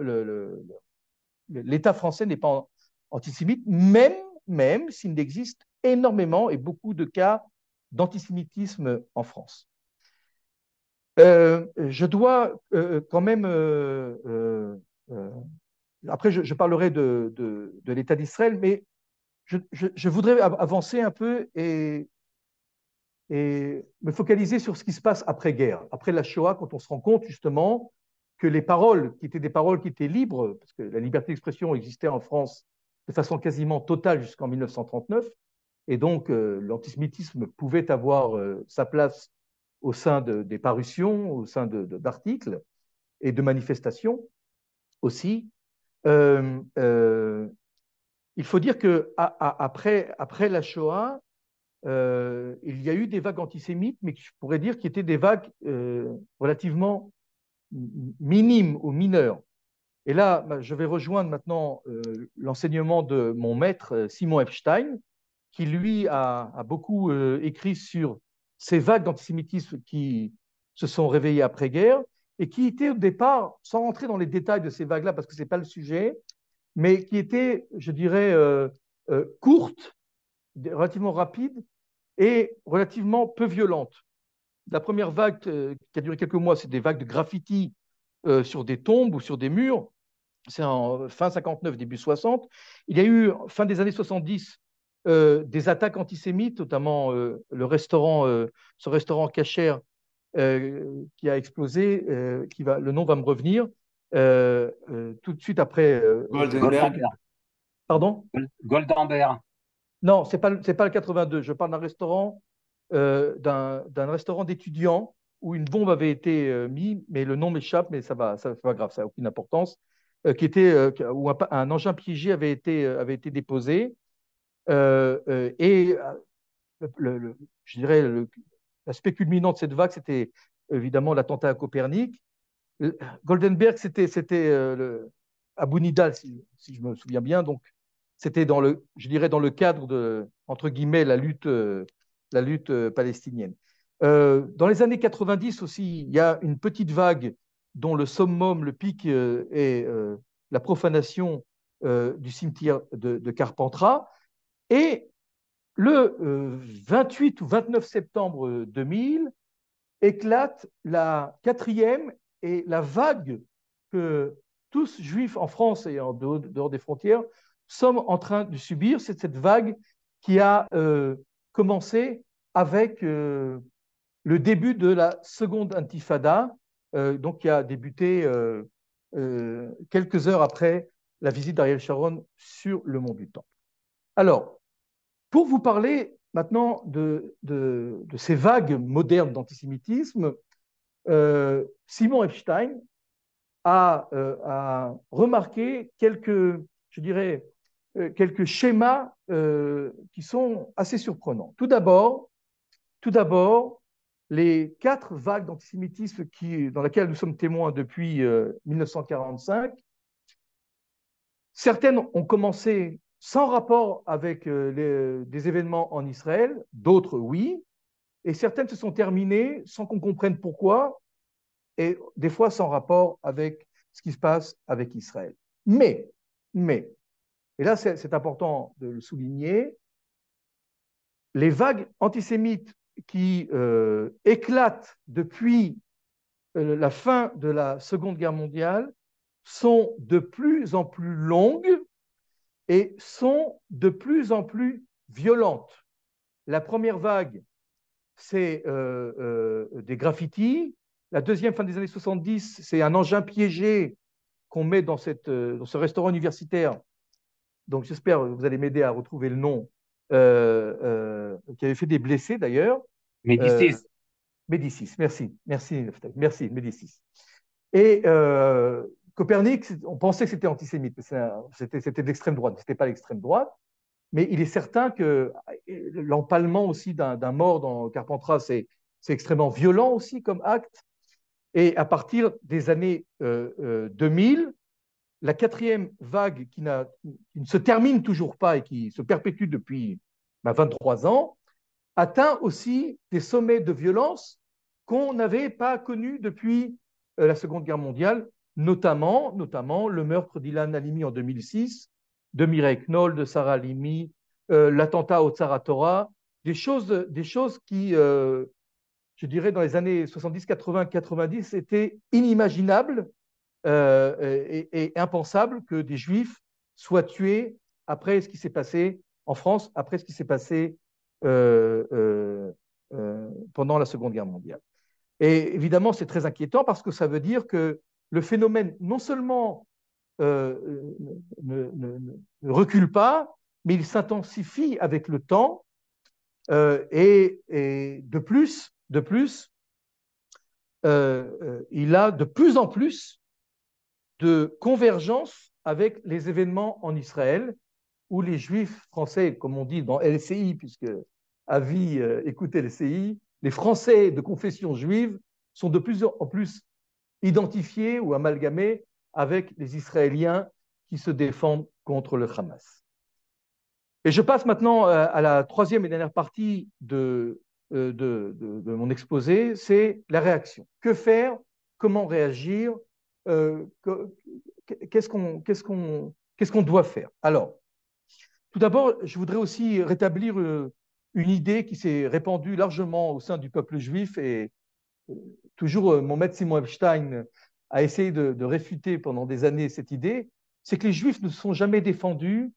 l'État le, français n'est pas antisémite, même, même s'il existe énormément et beaucoup de cas d'antisémitisme en France. Euh, je dois euh, quand même, après je, parlerai de, de, l'État d'Israël, mais je, je, voudrais avancer un peu et et me focaliser sur ce qui se passe après-guerre, après la Shoah, quand on se rend compte justement que les paroles, qui étaient des paroles qui étaient libres, parce que la liberté d'expression existait en France de façon quasiment totale jusqu'en 1939, et donc euh, l'antisémitisme pouvait avoir euh, sa place au sein de, des parutions, au sein d'articles de, et de manifestations aussi. Euh, il faut dire que après, après la Shoah, euh, il y a eu des vagues antisémites, mais je pourrais dire qu'ils étaient des vagues euh, relativement minimes ou mineures. Et là, bah, je vais rejoindre maintenant euh, l'enseignement de mon maître Simon Epstein, qui lui a, a beaucoup écrit sur ces vagues d'antisémitisme qui se sont réveillées après-guerre et qui étaient au départ, sans rentrer dans les détails de ces vagues-là, parce que ce n'est pas le sujet, mais qui étaient, je dirais, courtes, relativement rapides, et relativement peu violente. La première vague euh, qui a duré quelques mois, c'est des vagues de graffiti euh, sur des tombes ou sur des murs. C'est en fin 59, début 60. Il y a eu, fin des années 70, euh, des attaques antisémites, notamment le restaurant, ce restaurant cacher qui a explosé, qui va, le nom va me revenir, tout de suite après. Goldenberg. Pardon Goldenberg. Non, ce n'est pas, pas, le 82. Je parle d'un restaurant, euh, d'un restaurant d'étudiants où une bombe avait été euh, mise, mais le nom m'échappe, mais ça va, ça, pas grave, ça n'a aucune importance, euh, qui était, euh, où un, engin piégé avait été, avait été déposé. et le, je dirais l'aspect culminant de cette vague, c'était évidemment l'attentat à Copernic. Goldenberg, c'était c'était Abu si, si, je me souviens bien, donc c'était dans le, je dirais, dans le cadre de, entre guillemets, la lutte, euh, la lutte euh, palestinienne. Euh, dans les années 90 aussi, il y a une petite vague dont le summum, le pic est la profanation du cimetière de, Carpentras. Et le 28 ou 29 septembre 2000 éclate la quatrième et la vague que tous juifs en France et en dehors des frontières sommes en train de subir, c'est cette vague qui a euh, commencé avec euh, le début de la seconde intifada, euh, donc qui a débuté quelques heures après la visite d'Ariel Sharon sur le mont du Temple. Alors, pour vous parler maintenant de, de, ces vagues modernes d'antisémitisme, Simon Epstein a, a remarqué quelques, je dirais, euh, quelques schémas euh, qui sont assez surprenants. Tout d'abord, tout d'abord, les quatre vagues d'antisémitisme dans lesquelles nous sommes témoins depuis 1945, euh, certaines ont commencé sans rapport avec des événements en Israël, d'autres oui, et certaines se sont terminées sans qu'on comprenne pourquoi, et des fois sans rapport avec ce qui se passe avec Israël. Mais, mais, et là c'est important de le souligner, les vagues antisémites qui euh, éclatent depuis euh, la fin de la Seconde Guerre mondiale sont de plus en plus longues et sont de plus en plus violentes. La première vague, c'est euh, des graffitis. La deuxième, fin des années 70, c'est un engin piégé qu'on met dans ce restaurant universitaire donc j'espère que vous allez m'aider à retrouver le nom, euh, euh, qui avait fait des blessés d'ailleurs. Médicis. Euh, Médicis, merci, merci, merci, Médicis. Et Copernic, on pensait que c'était antisémite, c'était de l'extrême droite, c'était pas l'extrême droite. Mais il est certain que l'empalement aussi d'un mort dans Carpentras, c'est extrêmement violent aussi comme acte. Et à partir des années 2000, la quatrième vague qui, ne se termine toujours pas et qui se perpétue depuis 23 ben, ans, atteint aussi des sommets de violence qu'on n'avait pas connus depuis euh, la Seconde Guerre mondiale, notamment, notamment le meurtre d'Ilan Halimi en 2006, de Mireille Knoll, de Sarah Halimi, euh, l'attentat au Tsaratora, des choses, des choses qui, euh, je dirais, dans les années 70, 80, 90, étaient inimaginables est euh, et, impensable que des juifs soient tués après ce qui s'est passé en France, après ce qui s'est passé euh, euh, pendant la Seconde Guerre mondiale. Et évidemment, c'est très inquiétant parce que ça veut dire que le phénomène non seulement ne, recule pas, mais il s'intensifie avec le temps. Et, et, de plus, de plus, il a de plus en plus de convergence avec les événements en Israël, où les Juifs français, comme on dit dans LCI, puisque Avis euh, écoute LCI, les Français de confession juive sont de plus en plus identifiés ou amalgamés avec les Israéliens qui se défendent contre le Hamas. Et je passe maintenant euh, à la troisième et dernière partie euh, de mon exposé, c'est la réaction. Que faire Comment réagir euh, qu'est-ce qu'on qu'est-ce qu'on doit faire Alors, tout d'abord, je voudrais aussi rétablir euh, une idée qui s'est répandue largement au sein du peuple juif et euh, toujours mon maître Simon Epstein a essayé de, réfuter pendant des années cette idée, c'est que les juifs ne se sont jamais défendus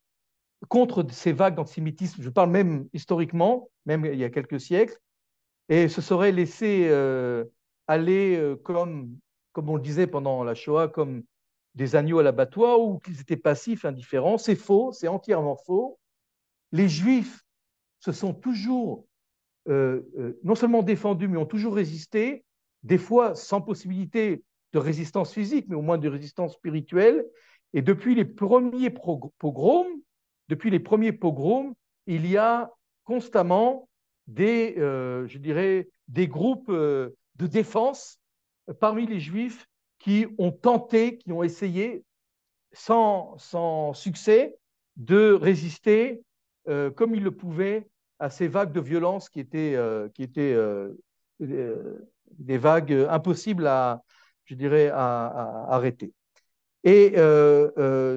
contre ces vagues d'antisémitisme. Je parle même historiquement, même il y a quelques siècles, et se seraient laissés aller comme comme on le disait pendant la Shoah, comme des agneaux à l'abattoir ou qu'ils étaient passifs, indifférents. C'est faux, c'est entièrement faux. Les Juifs se sont toujours euh, euh, non seulement défendus, mais ont toujours résisté, des fois sans possibilité de résistance physique, mais au moins de résistance spirituelle. Et depuis les premiers pogroms, depuis les premiers pogroms, il y a constamment des, euh, je dirais, des groupes de défense parmi les Juifs qui ont tenté, qui ont essayé sans, succès de résister euh, comme ils le pouvaient à ces vagues de violence qui étaient, euh, euh, des vagues impossibles à, je dirais, à, arrêter. Et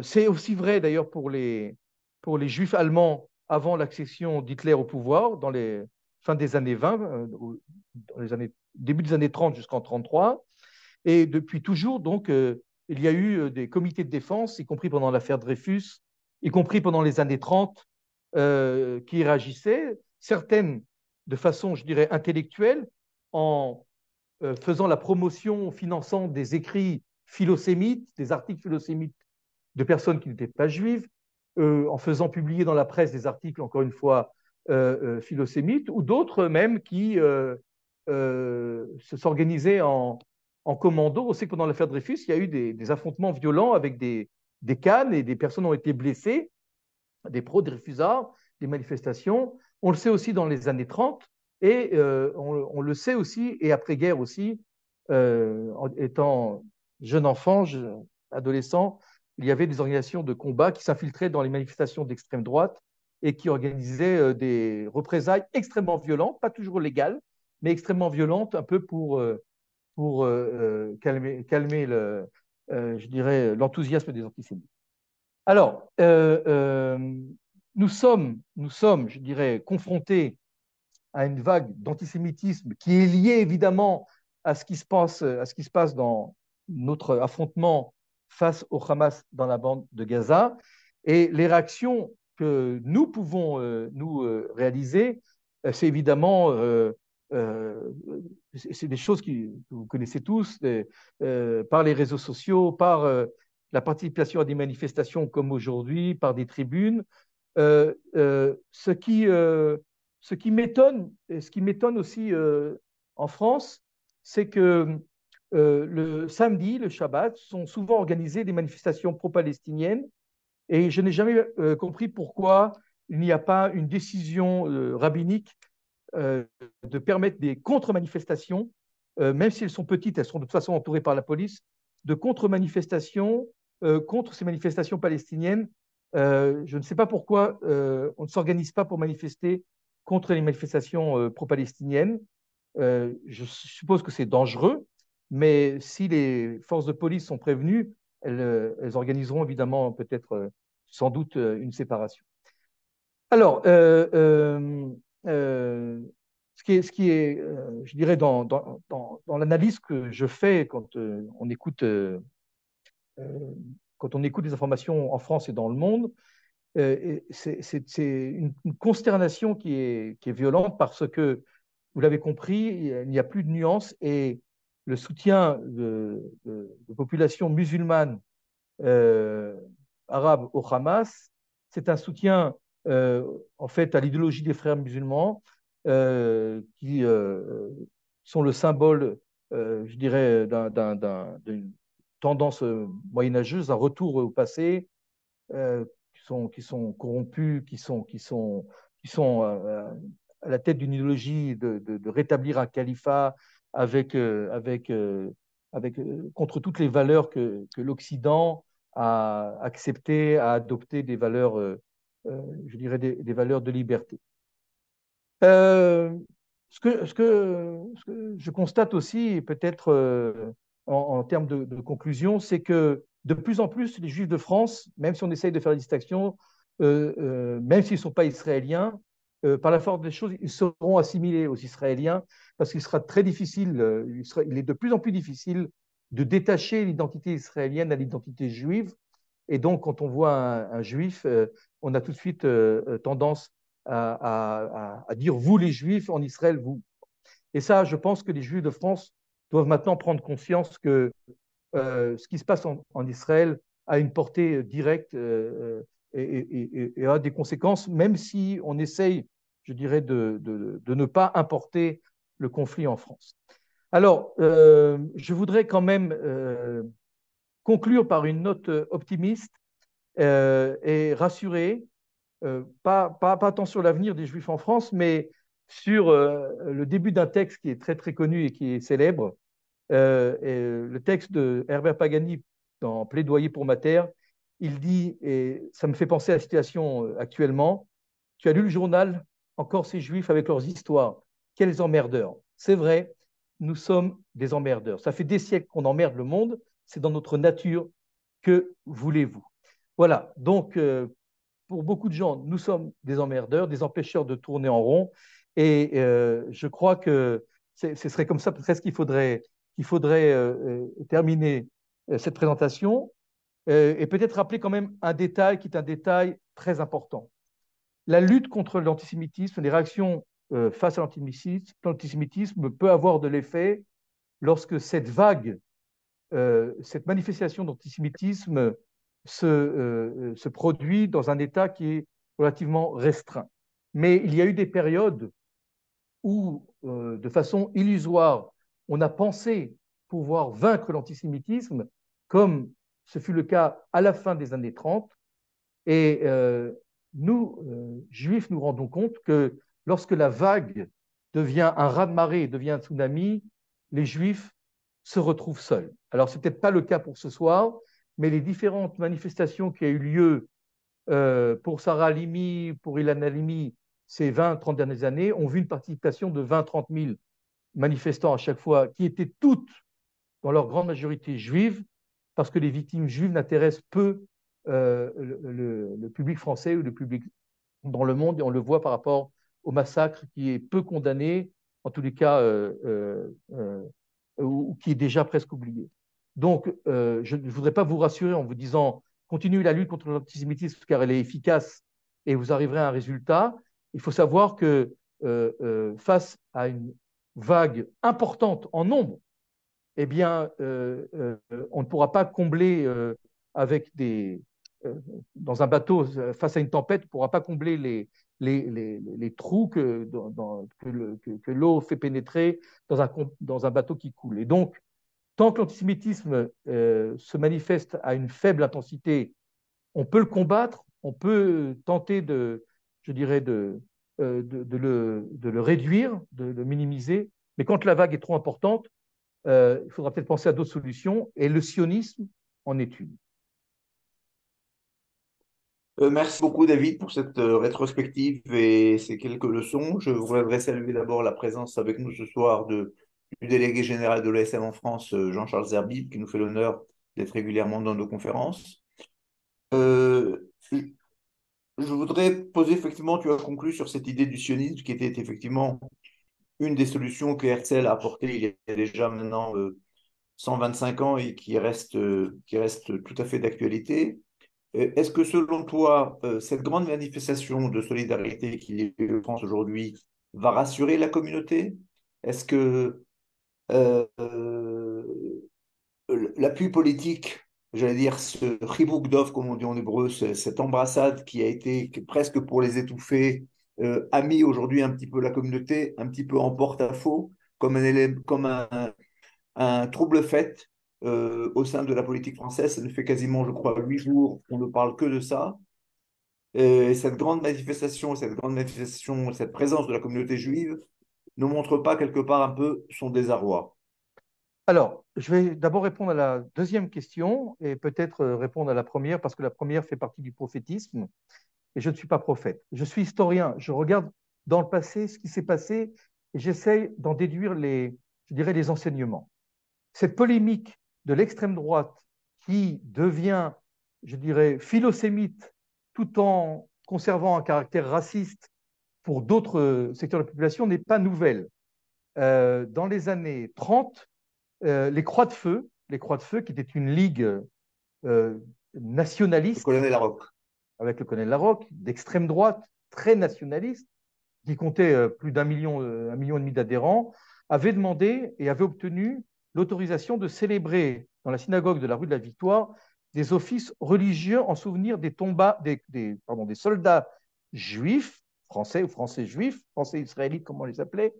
c'est aussi vrai d'ailleurs pour les, pour les Juifs allemands avant l'accession d'Hitler au pouvoir, dans les fins des années 20, dans les années début des années 30 jusqu'en 33. Et depuis toujours, donc, euh, il y a eu euh, des comités de défense, y compris pendant l'affaire Dreyfus, y compris pendant les années 30, euh, qui réagissaient, certaines de façon, je dirais, intellectuelle, en faisant la promotion, finançant des écrits philosémites, des articles philosémites de personnes qui n'étaient pas juives, en faisant publier dans la presse des articles, encore une fois, philosémites, ou d'autres même qui euh, s'organiser en, en commando. On sait que pendant l'affaire Dreyfus, il y a eu des, affrontements violents avec des, des, cannes et des personnes ont été blessées, des des dreyfusards des manifestations. On le sait aussi dans les années 30 et euh, on, le sait aussi, et après-guerre aussi, euh, en étant jeune enfant, adolescent, il y avait des organisations de combat qui s'infiltraient dans les manifestations d'extrême droite et qui organisaient des représailles extrêmement violentes, pas toujours légales, mais extrêmement violente, un peu pour, euh, pour euh, euh, calmer, calmer le, je dirais, l'enthousiasme des antisémites. Alors, nous sommes, nous sommes, je dirais, confrontés à une vague d'antisémitisme qui est liée évidemment à ce qui se passe, à ce qui se passe dans notre affrontement face au Hamas dans la bande de Gaza. Et les réactions que nous pouvons nous réaliser, c'est évidemment euh, c'est des choses qui, que vous connaissez tous, euh, par les réseaux sociaux, par euh, la participation à des manifestations comme aujourd'hui, par des tribunes. ce qui, ce qui m'étonne, et ce qui m'étonne aussi en France, c'est que le samedi, le Shabbat, sont souvent organisées des manifestations pro-palestiniennes, et je n'ai jamais compris pourquoi il n'y a pas une décision rabbinique euh, de permettre des contre-manifestations, euh, même si elles sont petites, elles seront de toute façon entourées par la police, de contre-manifestations euh, contre ces manifestations palestiniennes. je ne sais pas pourquoi on ne s'organise pas pour manifester contre les manifestations pro-palestiniennes. je suppose que c'est dangereux, mais si les forces de police sont prévenues, elles, organiseront évidemment peut-être sans doute une séparation. Alors, euh, ce qui est, ce qui est euh, je dirais, dans, dans, dans, l'analyse que je fais quand, euh, on écoute, quand on écoute les informations en France et dans le monde, c'est une, consternation qui est, qui est, violente parce que, vous l'avez compris, il n'y a plus de nuance et le soutien de, de, de populations musulmanes arabes au Hamas, c'est un soutien euh, en fait à l'idéologie des frères musulmans, euh, qui euh, sont le symbole, je dirais, d'une tendance moyenâgeuse, un retour au passé, qui, sont, qui sont corrompus, qui sont, qui sont, qui sont à la tête d'une idéologie de, rétablir un califat avec, avec, avec, contre toutes les valeurs que, que l'Occident a acceptées, a adoptées des valeurs euh, je dirais, des, valeurs de liberté. Euh, ce que, ce, que, je constate aussi, peut-être euh, en, termes de, conclusion, c'est que de plus en plus, les Juifs de France, même si on essaye de faire la distinction, même s'ils ne sont pas israéliens, par la force des choses, ils seront assimilés aux Israéliens parce qu'il sera très difficile, il, il, est de plus en plus difficile de détacher l'identité israélienne à l'identité juive. Et donc, quand on voit un, juif, euh, on a tout de suite euh, euh, tendance à, dire vous les juifs en Israël, vous. Et ça, je pense que les juifs de France doivent maintenant prendre conscience que ce qui se passe en, Israël a une portée directe et, a des conséquences, même si on essaye, je dirais, de, de ne pas importer le conflit en France. Alors, je voudrais quand même conclure par une note euh, optimiste euh, et rassurée, euh, pas, pas, pas, tant sur l'avenir des Juifs en France, mais sur le début d'un texte qui est très très connu et qui est célèbre, le texte de Herbert Pagani dans Plaidoyer pour ma terre. Il dit, et ça me fait penser à la situation actuellement, tu as lu le journal, encore ces Juifs avec leurs histoires, quels emmerdeurs. C'est vrai, nous sommes des emmerdeurs. Ça fait des siècles qu'on emmerde le monde, c'est dans notre nature. Que voulez-vous Voilà, donc euh, pour beaucoup de gens, nous sommes des emmerdeurs, des empêcheurs de tourner en rond, et euh, je crois que ce serait comme ça presque qu'il faudrait, qu'il faudrait euh, terminer cette présentation, et peut-être rappeler quand même un détail qui est un détail très important. La lutte contre l'antisémitisme, les réactions face à l'antisémitisme peut avoir de l'effet lorsque cette vague euh, cette manifestation d'antisémitisme euh, se, produit dans un État qui est relativement restreint. Mais il y a eu des périodes où, euh, de façon illusoire, on a pensé pouvoir vaincre l'antisémitisme, comme ce fut le cas à la fin des années 30. Et nous, juifs, nous rendons compte que lorsque la vague devient un raz-de-marée, devient un tsunami, les juifs se retrouvent seuls. Alors, ce n'est pas le cas pour ce soir, mais les différentes manifestations qui ont eu lieu euh, pour Sarah Limi, pour Ilana Limi, ces 20-30 dernières années, ont vu une participation de 20-30 000 manifestants à chaque fois, qui étaient toutes, dans leur grande majorité, juives, parce que les victimes juives n'intéressent peu euh, le, public français ou le public dans le monde, et on le voit par rapport au massacre qui est peu condamné, en tous les cas euh, euh, ou, qui est déjà presque oublié. Donc, euh, je ne voudrais pas vous rassurer en vous disant continuez la lutte contre l'antisémitisme car elle est efficace et vous arriverez à un résultat. Il faut savoir que euh, face à une vague importante en nombre, eh bien, on ne pourra pas combler avec des dans un bateau face à une tempête, on ne pourra pas combler les, les, trous que, l'eau fait pénétrer dans un, bateau qui coule. Et donc, tant que l'antisémitisme euh, se manifeste à une faible intensité, on peut le combattre, on peut tenter de, je dirais, de, euh, le, réduire, de le minimiser, mais quand la vague est trop importante, euh, il faudra peut-être penser à d'autres solutions, et le sionisme en est une. Euh, merci beaucoup David pour cette euh, rétrospective et ces quelques leçons. Je voudrais saluer d'abord la présence avec nous ce soir du délégué général de l'OSM en France, euh, Jean-Charles Zerbib, qui nous fait l'honneur d'être régulièrement dans nos conférences. je voudrais poser effectivement, tu as conclu sur cette idée du sionisme qui était effectivement une des solutions que Herzl a apportées il y a déjà maintenant 125 ans et qui reste, qui reste tout à fait d'actualité. Euh, est-ce que selon toi, euh, cette grande manifestation de solidarité qui y en France aujourd'hui va rassurer la communauté Est-ce que euh, l'appui politique, j'allais dire ce ribouk d'offre, comme on dit en hébreu, cette embrassade qui a été presque pour les étouffer, a mis aujourd'hui un petit peu la communauté un petit peu en porte-à-faux, comme un, un trouble fait euh, au sein de la politique française. Ça ne fait quasiment, je crois, huit jours qu'on ne parle que de ça. Et cette grande manifestation, cette grande manifestation, cette présence de la communauté juive ne montre pas quelque part un peu son désarroi Alors, je vais d'abord répondre à la deuxième question et peut-être euh, répondre à la première parce que la première fait partie du prophétisme et je ne suis pas prophète. Je suis historien, je regarde dans le passé ce qui s'est passé et j'essaye d'en déduire les, je dirais, les enseignements. Cette polémique de l'extrême droite qui devient, je dirais, philosémite tout en conservant un caractère raciste pour d'autres euh, secteurs de la population n'est pas nouvelle. Euh, dans les années 30, euh, les Croix de Feu, les Croix de Feu, qui était une ligue euh, nationaliste, le colonel Larocque, avec le colonel Larocque, d'extrême droite, très nationaliste, qui comptait plus d'un million, un million et demi d'adhérents, avait demandé et avait obtenu l'autorisation de célébrer dans la synagogue de la rue de la Victoire des offices religieux en souvenir des, tombes des, pardon, des soldats juifs, français ou français juifs, français israélites, comment on les appelait,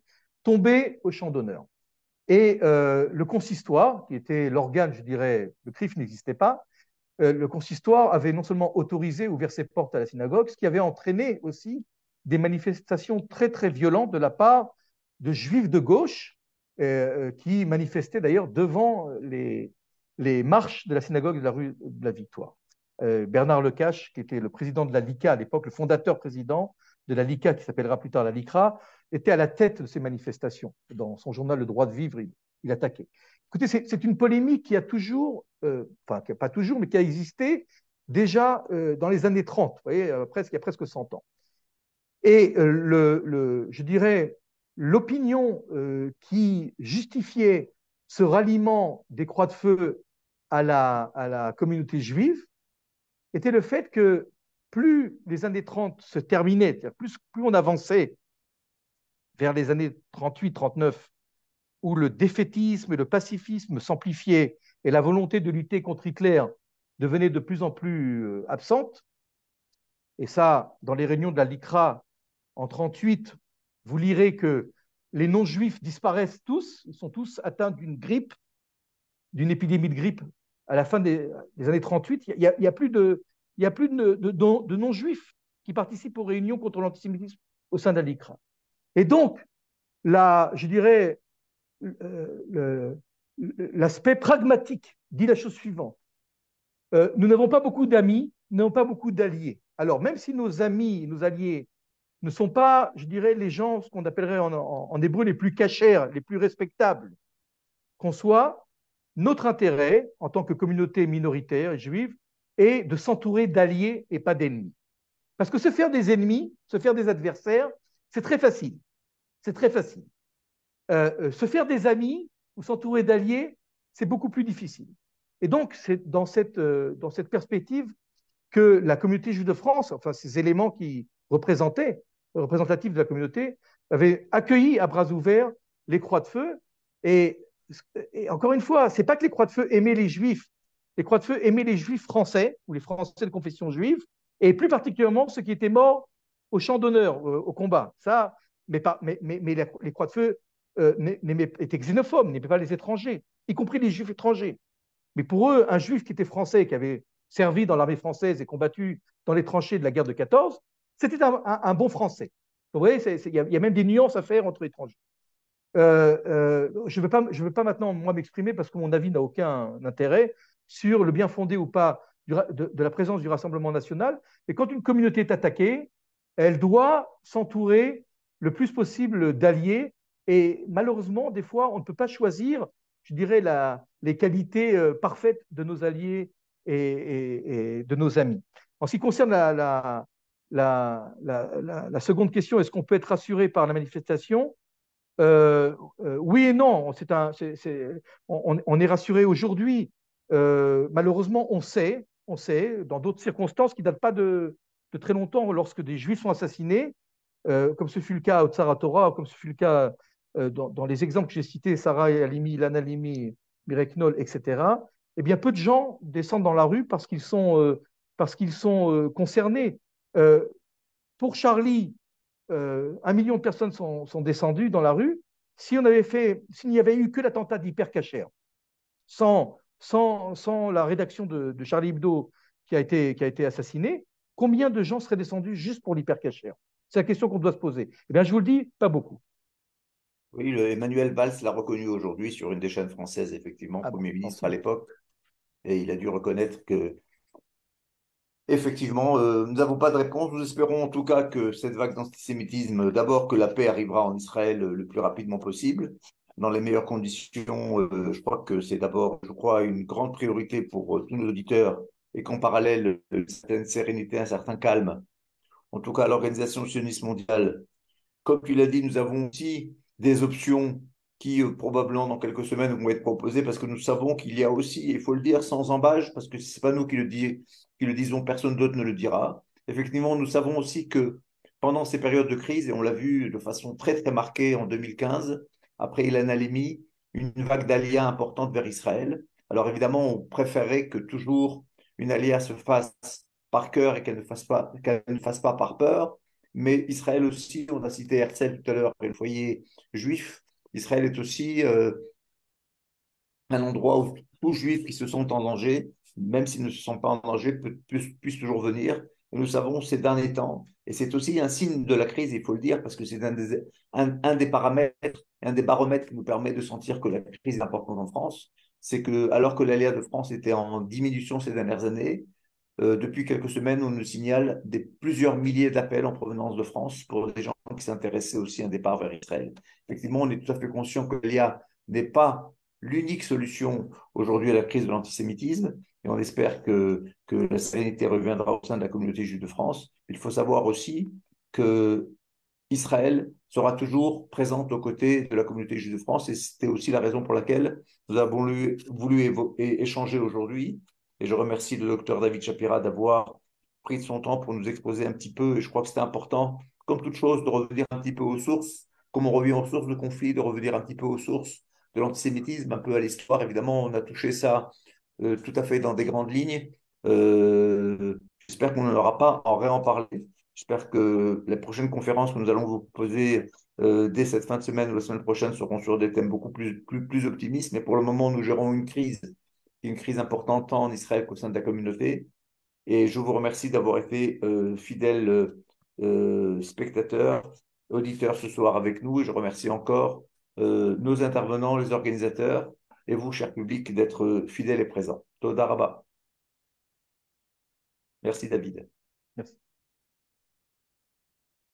tombés au champ d'honneur. Et euh, le consistoire, qui était l'organe, je dirais, le CRIF n'existait pas, euh, le consistoire avait non seulement autorisé, ouvert ses portes à la synagogue, ce qui avait entraîné aussi des manifestations très très violentes de la part de juifs de gauche euh, euh, qui manifestait d'ailleurs devant euh, les, les marches de la synagogue de la rue de la Victoire. Bernard Lecache, qui était le président de la LICA à l'époque, le fondateur-président de la LICA, qui s'appellera plus tard la LICRA, était à la tête de ces manifestations. Dans son journal Le droit de vivre, il, attaquait. Écoutez, c'est une polémique qui a toujours, enfin, qui a pas toujours, mais qui a existé déjà dans les années 30, vous voyez, presque, il y a presque 100 ans. Et le, le, je dirais, l'opinion euh, qui justifiait ce ralliement des croix de feu à la, communauté juive était le fait que plus les années 30 se terminaient, plus, plus on avançait vers les années 38-39, où le défaitisme et le pacifisme s'amplifiaient et la volonté de lutter contre Hitler devenait de plus en plus euh, absente, et ça, dans les réunions de la LICRA en 38, vous lirez que les non-juifs disparaissent tous, ils sont tous atteints d'une grippe, d'une épidémie de grippe à la fin des, années 38. Il n'y a, plus de, non-juifs qui participent aux réunions contre l'antisémitisme au sein d'Alicra. Et donc, la, je dirais, euh, l'aspect pragmatique dit la chose suivante. Euh, nous n'avons pas beaucoup d'amis, nous n'avons pas beaucoup d'alliés. Alors, même si nos amis, nos alliés ne sont pas, je dirais, les gens, ce qu'on appellerait en, hébreu, les plus cachères, les plus respectables. Qu'on soit, notre intérêt, en tant que communauté minoritaire et juive, est de s'entourer d'alliés et pas d'ennemis. Parce que se faire des ennemis, se faire des adversaires, c'est très facile. C'est très facile. Euh, euh, se faire des amis ou s'entourer d'alliés, c'est beaucoup plus difficile. Et donc, c'est dans cette, euh, dans cette perspective que la communauté juive de France, enfin ces éléments qui représentaient représentatifs de la communauté avaient accueilli à bras ouverts les croix de feu. Et, encore une fois, c'est pas que les croix de feu aimaient les juifs. Les croix de feu aimaient les juifs français ou les français de confession juive, et plus particulièrement ceux qui étaient morts au champ d'honneur, euh, au combat. Ça, mais, pas, mais, les croix de feu euh, étaient xénophobes, n'aimaient pas les étrangers, y compris les juifs étrangers. Mais pour eux, un juif qui était français, qui avait servi dans l'armée française et combattu dans les tranchées de la guerre de 14, c'était un, bon français. Vous voyez, il y, a même des nuances à faire entre étrangers. Euh, euh, je ne veux, pas maintenant, moi, m'exprimer parce que mon avis n'a aucun intérêt sur le bien fondé ou pas de, la présence du Rassemblement national. Mais quand une communauté est attaquée, elle doit s'entourer le plus possible d'alliés. Et malheureusement, des fois, on ne peut pas choisir, je dirais, les qualités euh, parfaites de nos alliés et, de nos amis. En ce qui concerne la, la, seconde question, est-ce qu'on peut être rassuré par la manifestation euh, euh, Oui et non. on, est rassuré aujourd'hui. Euh, malheureusement, on sait, on sait, dans d'autres circonstances qui ne datent pas de, très longtemps, lorsque des Juifs sont assassinés, comme ce fut le cas à torah comme ce fut le cas dans, les exemples que j'ai cités, Sarah Alimi, Lana Alimi, Mirek etc., eh bien, peu de gens descendent dans la rue parce qu'ils sont, parce qu'ils sont concernés euh, pour Charlie, euh, un million de personnes sont, descendues dans la rue. Si on avait fait, s'il n'y avait eu que l'attentat d'Hypercacher, sans, sans, sans, la rédaction de, Charlie Hebdo qui a été, qui a été assassinée, combien de gens seraient descendus juste pour l'Hypercacher C'est la question qu'on doit se poser. Eh bien, je vous le dis, pas beaucoup. Oui, Emmanuel Valls l'a reconnu aujourd'hui sur une des chaînes françaises, effectivement, ah Premier ministre à l'époque. Et il a dû reconnaître que Effectivement, euh, nous n'avons pas de réponse. Nous espérons en tout cas que cette vague d'antisémitisme, d'abord que la paix arrivera en Israël euh, le plus rapidement possible, dans les meilleures conditions. Euh, je crois que c'est d'abord, je crois, une grande priorité pour tous nos auditeurs et qu'en parallèle, une certaine sérénité, un certain calme. En tout cas, l'Organisation sioniste mondiale, comme tu l'as dit, nous avons aussi des options qui probablement dans quelques semaines vont être proposées parce que nous savons qu'il y a aussi, il faut le dire sans embâche, parce que ce n'est pas nous qui le, disons, qui le disons, personne d'autre ne le dira. Effectivement, nous savons aussi que pendant ces périodes de crise, et on l'a vu de façon très très marquée en 2015, après Ilan Halimi, une vague d'alliés importante vers Israël. Alors évidemment, on préférait que toujours une aléa se fasse par cœur et qu'elle ne, fasse pas, qu'elle ne fasse pas par peur. Mais Israël aussi, on a cité Herzl tout à l'heure, le foyer juif, Israël est aussi euh, un endroit où tous juifs qui se sont en danger, même s'ils ne se sont pas en danger, puissent toujours venir. Et nous savons ces derniers temps, et c'est aussi un signe de la crise, il faut le dire, parce que c'est un des, un, des paramètres, un des baromètres qui nous permet de sentir que la crise est importante en France, c'est que alors que l'aléa de France était en diminution ces dernières années, euh, depuis quelques semaines, on nous signale des plusieurs milliers d'appels en provenance de France pour des gens qui s'intéressaient aussi à un départ vers Israël. Effectivement, on est tout à fait conscient que l'aléa n'est pas l'unique solution aujourd'hui à la crise de l'antisémitisme. Et on espère que, la sérénité reviendra au sein de la communauté juive de France. Il faut savoir aussi que Israël sera toujours présente aux côtés de la communauté juive de France. Et c'était aussi la raison pour laquelle nous avons voulu, échanger aujourd'hui. Et je remercie le docteur David Chapira d'avoir pris son temps pour nous exposer un petit peu. Et je crois que c'était important, comme toute chose, de revenir un petit peu aux sources, comme on revient aux sources de conflit, de revenir un petit peu aux sources de l'antisémitisme, un peu à l'histoire. Évidemment, on a touché ça euh, tout à fait dans des grandes lignes. Euh, j'espère qu'on aura pas à en réen parler. J'espère que les prochaines conférences que nous allons vous proposer euh, dès cette fin de semaine ou la semaine prochaine seront sur des thèmes beaucoup plus, plus, optimistes. Mais pour le moment, nous gérons une crise, une crise importante tant en Israël qu'au sein de la communauté. Et je vous remercie d'avoir été fidèle spectateur, auditeur ce soir avec nous. Et je remercie encore euh, nos intervenants, les organisateurs, et vous, cher public, d'être euh, fidèles et présents. Todaraba. Merci, David. Merci.